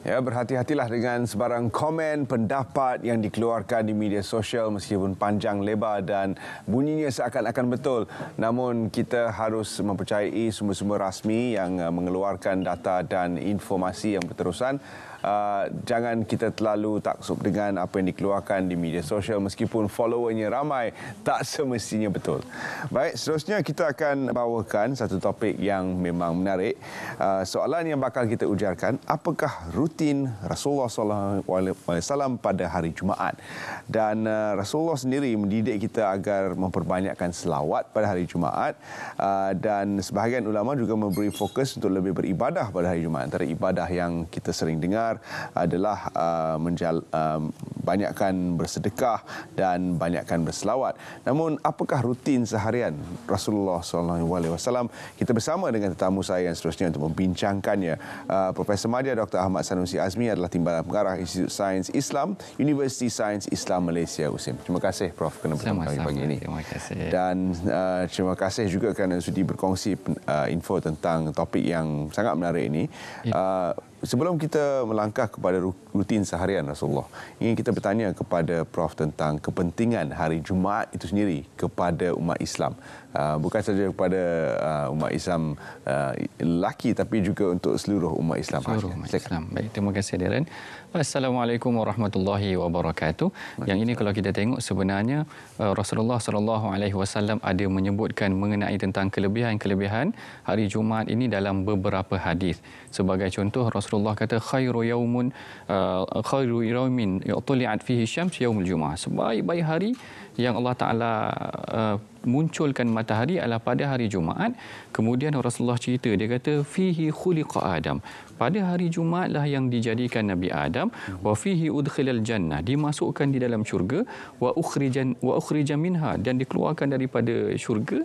Ya, berhati-hatilah dengan sebarang komen, pendapat yang dikeluarkan di media sosial meskipun panjang lebar dan bunyinya seakan-akan betul. Namun kita harus mempercayai sumber-sumber rasmi yang eh, mengeluarkan data dan informasi yang berterusan. Ah, jangan kita terlalu taksub dengan apa yang dikeluarkan di media sosial meskipun followernya ramai tak semestinya betul. Baik, seterusnya kita akan bawakan satu topik yang memang menarik. Ah, soalan yang bakal kita ujarkan, apakah rutin Rasulullah sallallahu alaihi wasallam pada hari Jumaat? Dan ah, Rasulullah sendiri mendidik kita agar memperbanyakkan selawat pada hari Jumaat dan sebahagian ulama juga memberi fokus untuk lebih beribadah pada hari Jumaat. Antara ibadah yang kita sering dengar besar adalah uh, menjal, uh, banyakkan bersedekah dan banyakkan berselawat. Namun apakah rutin seharian Rasulullah SAW? Kita bersama dengan tetamu saya yang seterusnya untuk membincangkannya. Uh, Profesor Madya Dr. Ahmad Sanusi Azmi adalah timbalan pengarah Institut Sains Islam, Universiti Sains Islam Malaysia USIM. Terima kasih Prof kerana bertemu kami pagi ini. Terima kasih. Dan uh, terima kasih juga kerana sudi berkongsi uh, info tentang topik yang sangat menarik ini. Ya. Uh, sebelum kita melangkah kepada rutin seharian Rasulullah, ingin kita bertanya kepada Prof tentang kepentingan hari Jumaat itu sendiri kepada umat Islam. Ah, bukan saja kepada ah, umat Islam uh, lelaki tapi juga untuk seluruh umat Islam. Seluruh umat Islam. Baik, terima kasih Darren. Assalamualaikum warahmatullahi wabarakatuh. Yang ini kalau kita tengok sebenarnya uh, Rasulullah sallallahu alaihi wasallam ada menyebutkan mengenai tentang kelebihan-kelebihan hari Jumaat ini dalam beberapa hadis. Sebagai contoh Rasulullah kata khairu yaumun uh, khairu yaumin yutli'at fihi syams yaumul Jumaat. Sebaik-baik hari yang Allah Taala uh, munculkan matahari adalah pada hari Jumaat. Kemudian Rasulullah cerita dia kata fihi khuliqa Adam pada hari Jumaat lah yang dijadikan Nabi Adam hmm. wa fihi udkhilal jannah dimasukkan di dalam syurga wa ukhrijan wa ukhrija minha dan dikeluarkan daripada syurga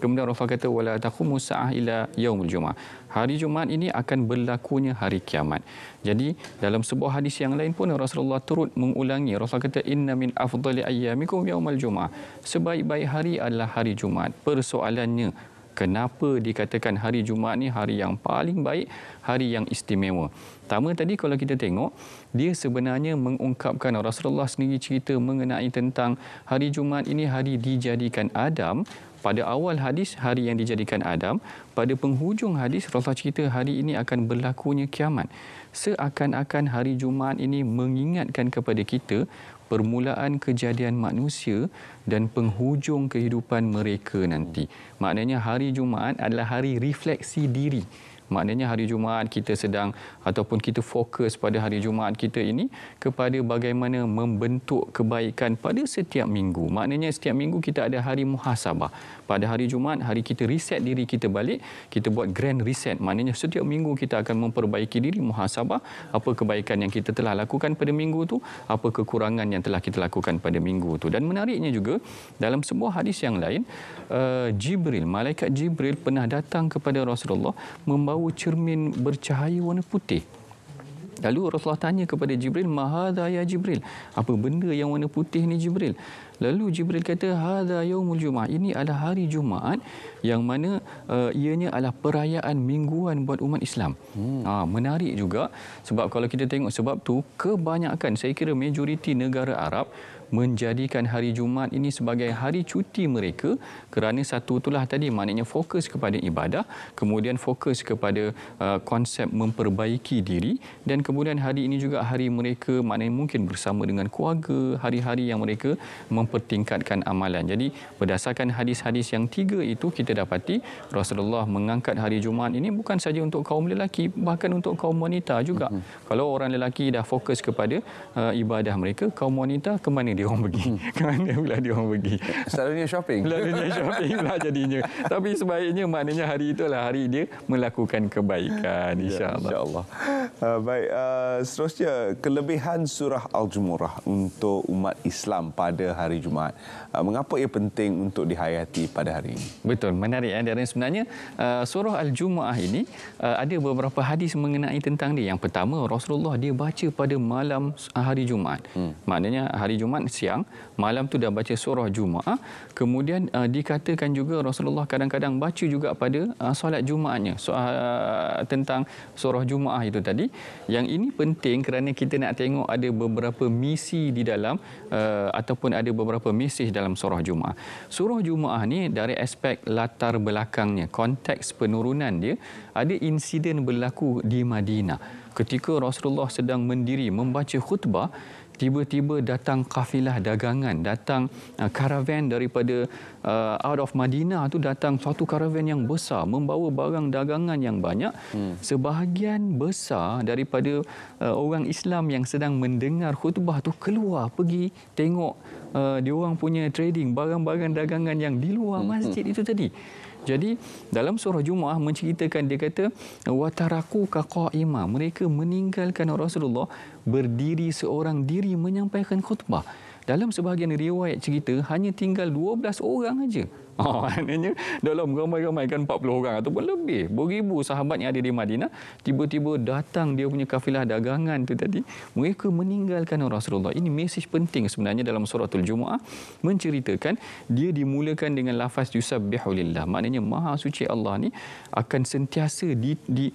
kemudian Rafa kata wala taqumu sa'ah ila yaumul jumaah hari Jumaat ini akan berlakunya hari kiamat jadi dalam sebuah hadis yang lain pun Rasulullah turut mengulangi Rasul kata inna min afdali ayyamikum yaumul jumaah sebaik-baik hari adalah hari Jumaat persoalannya kenapa dikatakan hari Jumaat ni hari yang paling baik, hari yang istimewa. Pertama tadi kalau kita tengok, dia sebenarnya mengungkapkan Rasulullah sendiri cerita mengenai tentang hari Jumaat ini hari dijadikan Adam. Pada awal hadis hari yang dijadikan Adam, pada penghujung hadis Rasulullah cerita hari ini akan berlakunya kiamat. Seakan-akan hari Jumaat ini mengingatkan kepada kita permulaan kejadian manusia dan penghujung kehidupan mereka nanti. Maknanya hari Jumaat adalah hari refleksi diri maknanya hari Jumaat kita sedang ataupun kita fokus pada hari Jumaat kita ini kepada bagaimana membentuk kebaikan pada setiap minggu. Maknanya setiap minggu kita ada hari muhasabah. Pada hari Jumaat, hari kita reset diri kita balik, kita buat grand reset. Maknanya setiap minggu kita akan memperbaiki diri, muhasabah, apa kebaikan yang kita telah lakukan pada minggu itu, apa kekurangan yang telah kita lakukan pada minggu itu. Dan menariknya juga, dalam sebuah hadis yang lain, eh, Jibril, Malaikat Jibril pernah datang kepada Rasulullah membawa membawa cermin bercahaya warna putih. Lalu Rasulullah tanya kepada Jibril, "Mahadha ya Jibril? Apa benda yang warna putih ni Jibril?" Lalu Jibril kata, "Hadha yaumul jumaah." Ini adalah hari Jumaat yang mana uh, ianya adalah perayaan mingguan buat umat Islam. Hmm. Ha, menarik juga sebab kalau kita tengok sebab tu kebanyakan saya kira majoriti negara Arab menjadikan hari Jumaat ini sebagai hari cuti mereka kerana satu itulah tadi maknanya fokus kepada ibadah kemudian fokus kepada uh, konsep memperbaiki diri dan kemudian hari ini juga hari mereka maknanya mungkin bersama dengan keluarga hari-hari yang mereka mempertingkatkan amalan jadi berdasarkan hadis-hadis yang tiga itu kita dapati Rasulullah mengangkat hari Jumaat ini bukan saja untuk kaum lelaki bahkan untuk kaum wanita juga mm-hmm. kalau orang lelaki dah fokus kepada uh, ibadah mereka kaum wanita ke mana dia orang pergi? Hmm. Ke mana pula dia orang pergi? Selalunya shopping. Selalunya shopping lah jadinya. Tapi sebaiknya maknanya hari itu adalah hari dia melakukan kebaikan. Ya, InsyaAllah. insya Uh, baik, uh, seterusnya kelebihan surah Al-Jumurah untuk umat Islam pada hari Jumaat. Uh, mengapa ia penting untuk dihayati pada hari ini? Betul, menarik. Ya. Eh, Dan sebenarnya uh, surah Al-Jumaah ini uh, ada beberapa hadis mengenai tentang dia. Yang pertama, Rasulullah dia baca pada malam uh, hari Jumaat. Hmm. Maknanya hari Jumaat siang, malam tu dah baca surah Jumaat. Kemudian uh, dikatakan juga Rasulullah kadang-kadang baca juga pada uh, solat Jumaatnya so, uh, tentang surah Jumaat itu tadi. Yang ini penting kerana kita nak tengok ada beberapa misi di dalam uh, ataupun ada beberapa mesej dalam surah Jumaat. Surah Jumaat ni dari aspek latar belakangnya, konteks penurunan dia, ada insiden berlaku di Madinah. Ketika Rasulullah sedang mendiri membaca khutbah, tiba-tiba datang kafilah dagangan, datang uh, karavan daripada uh, out of Madinah tu datang satu karavan yang besar membawa barang dagangan yang banyak. Hmm. Sebahagian besar daripada uh, orang Islam yang sedang mendengar khutbah tu keluar pergi tengok uh, dia orang punya trading, barang-barang dagangan yang di luar hmm, hmm. masjid hmm. itu tadi. Jadi dalam surah Jumaah menceritakan dia kata wataraku kaqaima mereka meninggalkan Rasulullah berdiri seorang diri menyampaikan khutbah. Dalam sebahagian riwayat cerita hanya tinggal 12 orang aja Oh, maknanya dalam ramai-ramai kan 40 orang ataupun lebih beribu sahabat yang ada di Madinah tiba-tiba datang dia punya kafilah dagangan tu tadi mereka meninggalkan Rasulullah ini mesej penting sebenarnya dalam suratul al menceritakan dia dimulakan dengan lafaz yusabbihu lillah maknanya maha suci Allah ni akan sentiasa di, di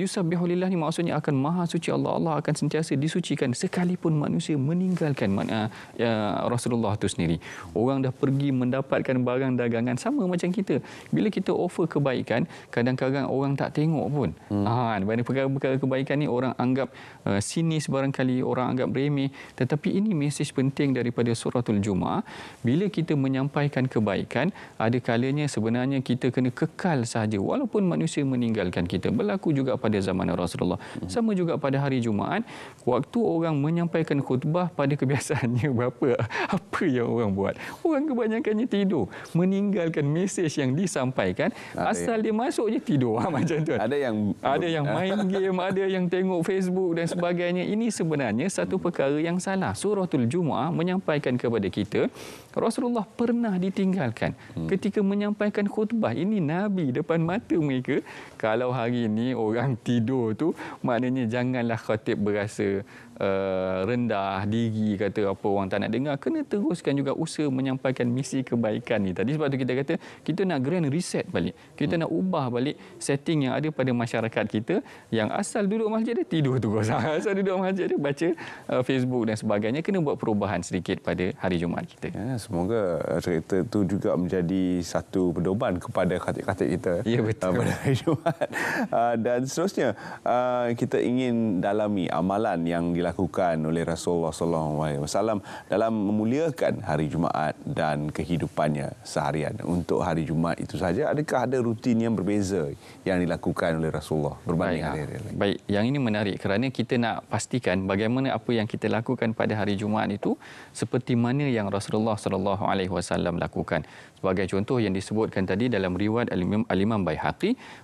yusabbihu lillah ni maksudnya akan maha suci Allah Allah akan sentiasa disucikan sekalipun manusia meninggalkan eh, eh, Rasulullah itu sendiri orang dah pergi mendapatkan barang dan perdagangan sama macam kita. Bila kita offer kebaikan, kadang-kadang orang tak tengok pun. Hmm. Ha, perkara-perkara kebaikan ini orang anggap uh, sinis barangkali, orang anggap remeh. Tetapi ini mesej penting daripada suratul Jumaat. Bila kita menyampaikan kebaikan, ada kalanya sebenarnya kita kena kekal sahaja. Walaupun manusia meninggalkan kita. Berlaku juga pada zaman Rasulullah. Hmm. Sama juga pada hari Jumaat. Waktu orang menyampaikan khutbah pada kebiasaannya berapa? Apa yang orang buat? Orang kebanyakannya tidur. Meninggalkan meninggalkan mesej yang disampaikan ada asal yang... dia masuk je tidur ha, macam tu. Ada yang ada yang main game, ada yang tengok Facebook dan sebagainya. Ini sebenarnya satu perkara yang salah. surah Suratul Jumaah menyampaikan kepada kita Rasulullah pernah ditinggalkan hmm. ketika menyampaikan khutbah. Ini nabi depan mata mereka. Kalau hari ini orang tidur tu maknanya janganlah khatib berasa Eh, rendah diri kata apa orang tak nak dengar kena teruskan juga usaha menyampaikan misi kebaikan ni tadi sebab tu kita kata kita nak grand reset balik kita hmm. nak ubah balik setting yang ada pada masyarakat kita yang asal duduk masjid dia tidur tu asal duduk masjid dia baca uh, Facebook dan sebagainya kena buat perubahan sedikit pada hari Jumaat kita ya, semoga eh, cerita tu juga menjadi satu pedoman kepada katik-katik kita ya betul uh, pada hari Jumaat uh, dan seterusnya uh, kita ingin dalami amalan yang dilakukan dilakukan oleh Rasulullah SAW dalam memuliakan hari Jumaat dan kehidupannya seharian. Untuk hari Jumaat itu saja adakah ada rutin yang berbeza yang dilakukan oleh Rasulullah berbanding hari ah. lain? Baik, yang ini menarik kerana kita nak pastikan bagaimana apa yang kita lakukan pada hari Jumaat itu seperti mana yang Rasulullah SAW lakukan. Sebagai contoh yang disebutkan tadi dalam riwayat Al-Imam Al-Imam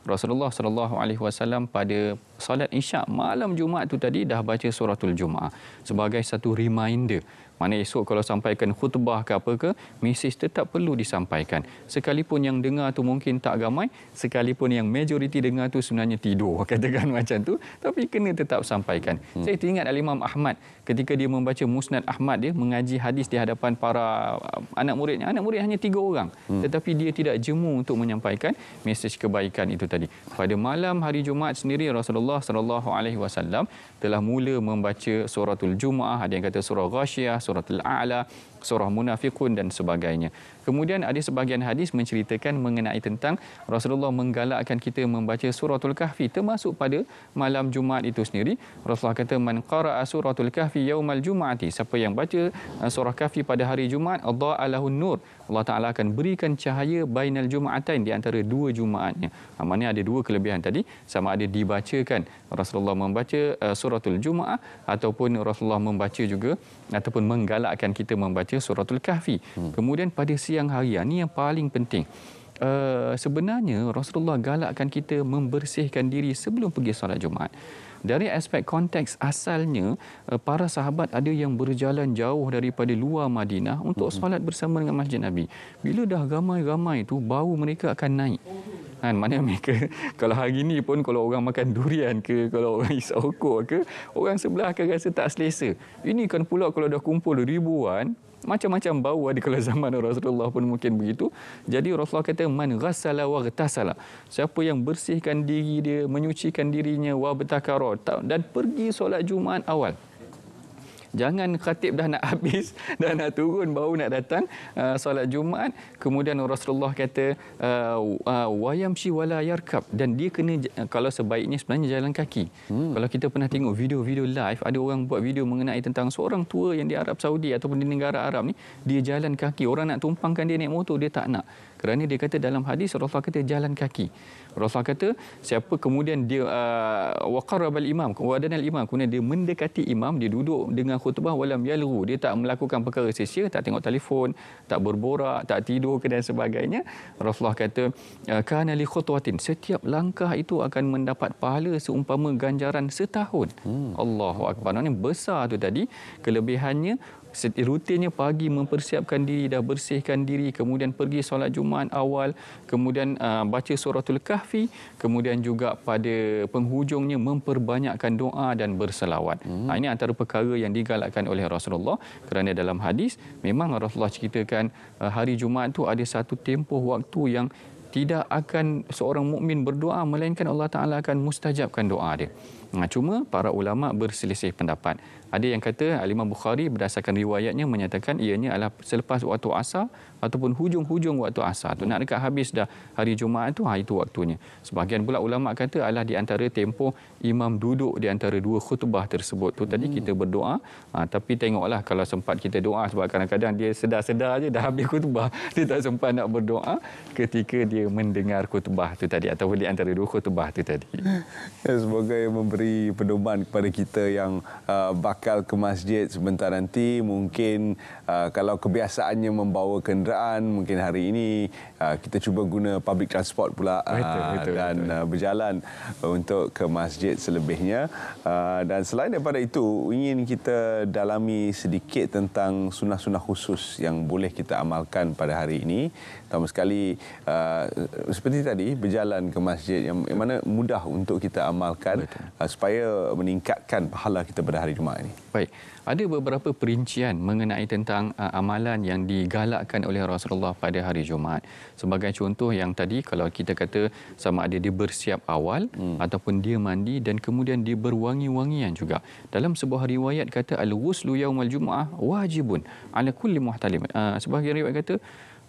Rasulullah SAW pada solat Isyak malam Jumaat itu tadi dah baca suratul Jumaat sebagai satu reminder mana esok kalau sampaikan khutbah ke apa ke, mesej tetap perlu disampaikan. Sekalipun yang dengar tu mungkin tak ramai, sekalipun yang majoriti dengar tu sebenarnya tidur, katakan macam tu, tapi kena tetap sampaikan. Hmm. Saya teringat Al-Imam Ahmad ketika dia membaca Musnad Ahmad dia mengaji hadis di hadapan para um, anak muridnya. Anak murid hanya tiga orang. Hmm. Tetapi dia tidak jemu untuk menyampaikan mesej kebaikan itu tadi. Pada malam hari Jumaat sendiri Rasulullah sallallahu alaihi wasallam telah mula membaca suratul Jumaah, ada yang kata surah Ghasyiah, السرعة الأعلى surah munafiqun dan sebagainya. Kemudian ada sebahagian hadis menceritakan mengenai tentang Rasulullah menggalakkan kita membaca suratul kahfi termasuk pada malam Jumaat itu sendiri. Rasulullah kata man qara'a suratul kahfi yaumal jumaati siapa yang baca uh, surah kahfi pada hari Jumaat Allah alahu nur. Allah Taala akan berikan cahaya bainal jumaatain di antara dua Jumaatnya. Ha, maknanya ada dua kelebihan tadi sama ada dibacakan Rasulullah membaca uh, suratul Jumaat ataupun Rasulullah membaca juga ataupun menggalakkan kita membaca membaca suratul kahfi. Hmm. Kemudian pada siang hari ini ah, yang paling penting. Uh, sebenarnya Rasulullah galakkan kita membersihkan diri sebelum pergi solat Jumaat. Dari aspek konteks asalnya uh, para sahabat ada yang berjalan jauh daripada luar Madinah untuk hmm. solat bersama dengan Masjid Nabi. Bila dah ramai-ramai itu bau mereka akan naik. Kan, mana mereka kalau hari ini pun kalau orang makan durian ke kalau orang isap okok ke orang sebelah akan rasa tak selesa ini kan pula kalau dah kumpul ribuan macam-macam bau ada kalau zaman Rasulullah pun mungkin begitu. Jadi Rasulullah kata, Man ghasala wa ghtasala. Siapa yang bersihkan diri dia, menyucikan dirinya, wa betakara. Dan pergi solat Jumaat awal jangan khatib dah nak habis dah nak turun baru nak datang uh, solat Jumaat kemudian Rasulullah kata wayamshi uh, wala uh, yarkab dan dia kena uh, kalau sebaiknya sebenarnya jalan kaki hmm. kalau kita pernah tengok video-video live ada orang buat video mengenai tentang seorang tua yang di Arab Saudi ataupun di negara Arab ni dia jalan kaki orang nak tumpangkan dia naik motor dia tak nak kerana dia kata dalam hadis Rasulullah kata jalan kaki. Rasulullah kata siapa kemudian dia uh, waqarrabal imam, wadanal imam, kemudian dia mendekati imam, dia duduk dengan khutbah walam yalru, dia tak melakukan perkara sia-sia, tak tengok telefon, tak berborak, tak tidur ke dan sebagainya. Rasulullah kata ah, kana li khutwatin, setiap langkah itu akan mendapat pahala seumpama ganjaran setahun. Hmm. Allahu akbar. Ini besar tu tadi kelebihannya rutinnya pagi mempersiapkan diri dah bersihkan diri kemudian pergi solat Jumaat awal kemudian uh, baca suratul kahfi kemudian juga pada penghujungnya memperbanyakkan doa dan berselawat. Hmm. Ah, ini antara perkara yang digalakkan oleh Rasulullah kerana dalam hadis memang Rasulullah ceritakan ah, hari Jumaat tu ada satu tempoh waktu yang tidak akan seorang mukmin berdoa melainkan Allah Taala akan mustajabkan doa dia. Nah, cuma para ulama berselisih pendapat. Ada yang kata Imam Bukhari berdasarkan riwayatnya menyatakan ianya adalah selepas waktu asar ataupun hujung-hujung waktu asar. Tu nak dekat habis dah hari Jumaat tu, ha, itu waktunya. Sebahagian pula ulama kata adalah di antara tempoh imam duduk di antara dua khutbah tersebut. Tu tadi hmm. kita berdoa, ha, tapi tengoklah kalau sempat kita doa sebab kadang-kadang dia sedar-sedar aje dah habis khutbah, dia tak sempat nak berdoa ketika dia mendengar khutbah tu tadi ataupun di antara dua khutbah tu tadi. Ya, sebagai memberi memberi pedoman kepada kita yang uh, bakal ke masjid sebentar nanti mungkin uh, kalau kebiasaannya membawa kenderaan mungkin hari ini uh, kita cuba guna public transport pula uh, betul, betul, dan betul. Uh, berjalan untuk ke masjid selebihnya uh, dan selain daripada itu ingin kita dalami sedikit tentang sunnah sunah khusus yang boleh kita amalkan pada hari ini terutama sekali uh, seperti tadi berjalan ke masjid yang, mana mudah untuk kita amalkan supaya meningkatkan pahala kita pada hari Jumaat ini. Baik. Ada beberapa perincian mengenai tentang uh, amalan yang digalakkan oleh Rasulullah pada hari Jumaat. Sebagai contoh yang tadi kalau kita kata sama ada dia bersiap awal hmm. ataupun dia mandi dan kemudian dia berwangi-wangian juga. Dalam sebuah riwayat kata al-wuslu yaumal jumaah wajibun ala kulli muhtalim. Uh, sebahagian riwayat kata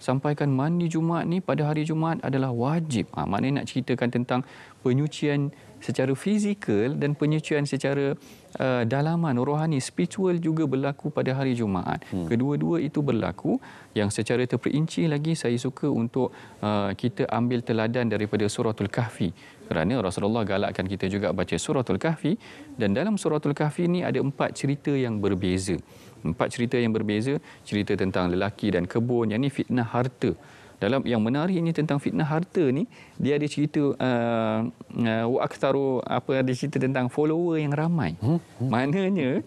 sampaikan mandi Jumaat ni pada hari Jumaat adalah wajib. Ah uh, maknanya nak ceritakan tentang penyucian secara fizikal dan penyucian secara uh, dalaman rohani spiritual juga berlaku pada hari Jumaat. Hmm. Kedua-dua itu berlaku yang secara terperinci lagi saya suka untuk uh, kita ambil teladan daripada suratul kahfi kerana Rasulullah galakkan kita juga baca suratul kahfi dan dalam suratul kahfi ini ada empat cerita yang berbeza. Empat cerita yang berbeza, cerita tentang lelaki dan kebun, yang ni fitnah harta dalam yang menarik ini tentang fitnah harta ni dia ada cerita uh, uh, aktaru apa ada cerita tentang follower yang ramai hmm. Hmm. maknanya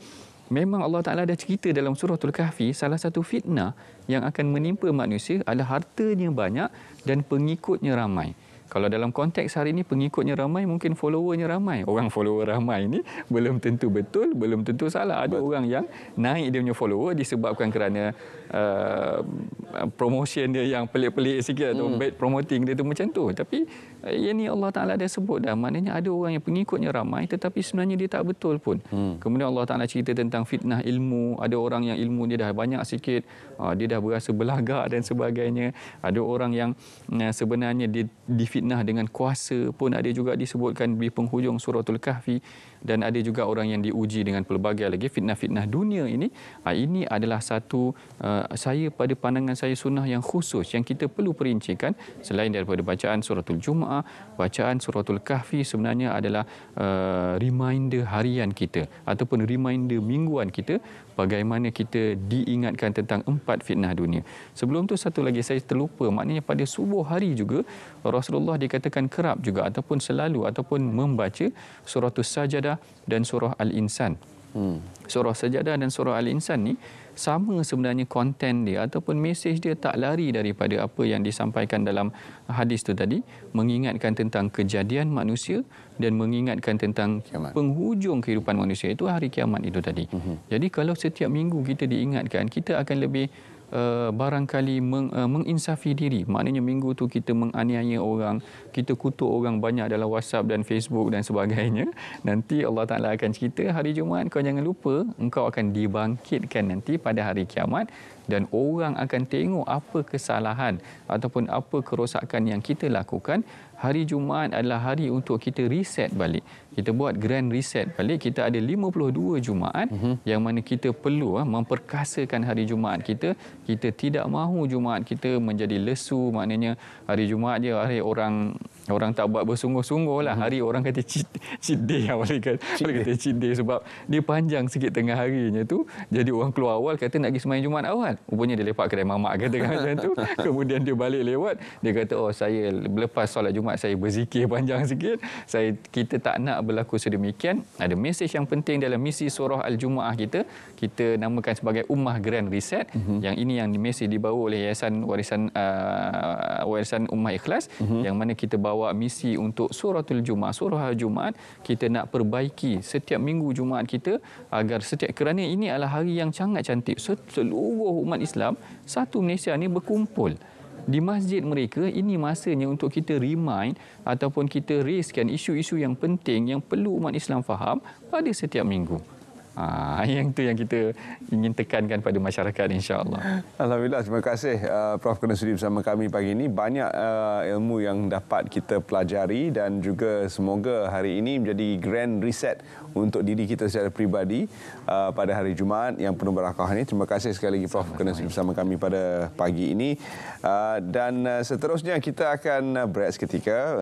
memang Allah Taala dah cerita dalam surah tul kahfi salah satu fitnah yang akan menimpa manusia adalah hartanya banyak dan pengikutnya ramai kalau dalam konteks hari ini pengikutnya ramai mungkin followernya ramai orang follower ramai ini belum tentu betul belum tentu salah ada orang yang naik dia punya follower disebabkan kerana uh, Uh, promotion dia yang pelik-pelik sikit atau hmm. bad promoting dia tu macam tu tapi uh, yang ni Allah Taala dah sebut dah maknanya ada orang yang pengikutnya ramai tetapi sebenarnya dia tak betul pun hmm. kemudian Allah Taala cerita tentang fitnah ilmu ada orang yang ilmu dia dah banyak sikit uh, dia dah berasa belagak dan sebagainya ada orang yang sebenarnya dia difitnah dengan kuasa pun ada juga disebutkan di penghujung suratul kahfi dan ada juga orang yang diuji dengan pelbagai lagi fitnah-fitnah dunia ini ah, ini adalah satu ah, saya pada pandangan saya sunnah yang khusus yang kita perlu perincikan selain daripada bacaan suratul jumaah bacaan suratul kahfi sebenarnya adalah ah, reminder harian kita ataupun reminder mingguan kita bagaimana kita diingatkan tentang empat fitnah dunia. Sebelum tu satu lagi saya terlupa maknanya pada subuh hari juga Rasulullah dikatakan kerap juga ataupun selalu ataupun membaca surah Sajadah dan surah Al-Insan. Hmm. Surah Sajadah dan surah Al-Insan ni sama sebenarnya konten dia ataupun mesej dia tak lari daripada apa yang disampaikan dalam hadis tu tadi mengingatkan tentang kejadian manusia dan mengingatkan tentang kiamat. penghujung kehidupan manusia itu hari kiamat itu tadi. Mm-hmm. Jadi kalau setiap minggu kita diingatkan kita akan lebih Eh, barangkali meng, uh, menginsafi diri. Maknanya minggu tu kita menganiaya orang, kita kutuk orang banyak dalam WhatsApp dan Facebook dan sebagainya. Nanti Allah Taala akan cerita hari Jumaat kau jangan lupa engkau akan dibangkitkan nanti pada hari kiamat dan orang akan tengok apa kesalahan ataupun apa kerosakan yang kita lakukan hari Jumaat adalah hari untuk kita reset balik kita buat grand reset balik kita ada 52 Jumaat uh-huh. yang mana kita perlu ha, memperkasakan hari Jumaat kita kita tidak mahu Jumaat kita menjadi lesu maknanya hari Jumaat je hari orang orang tak buat bersungguh-sungguh lah. Mhm. Hari orang kata cheat, cheat day lah. Orang kata, kata cheat day sebab dia panjang sikit tengah harinya tu. Jadi orang keluar awal kata nak pergi semayang Jumaat awal. Rupanya dia lepak kedai mamak kata macam tu. Kemudian dia balik lewat. Dia kata, oh saya lepas solat Jumaat saya berzikir panjang sikit. Saya, kita tak nak berlaku sedemikian. Ada mesej yang penting dalam misi surah al jumaat kita. Kita namakan sebagai Ummah Grand Reset. Mm-hmm. Yang ini yang mesej dibawa oleh Yayasan Warisan uh, warisan Ummah Ikhlas. Mm-hmm. Yang mana kita bawa membawa misi untuk suratul Jumaat. Surah Jumaat kita nak perbaiki setiap minggu Jumaat kita agar setiap kerana ini adalah hari yang sangat cantik. Seluruh umat Islam satu Malaysia ni berkumpul di masjid mereka ini masanya untuk kita remind ataupun kita raisekan isu-isu yang penting yang perlu umat Islam faham pada setiap minggu. Ha, yang tu yang kita ingin tekankan pada masyarakat insya Allah. Alhamdulillah, terima kasih uh, Prof. Kena Sudi bersama kami pagi ini. Banyak uh, ilmu yang dapat kita pelajari dan juga semoga hari ini menjadi grand reset untuk diri kita secara peribadi uh, pada hari Jumaat yang penuh berkah ini. Terima kasih sekali lagi Prof. Kena Sudi bersama kami pada pagi ini. Uh, dan uh, seterusnya kita akan uh, break seketika.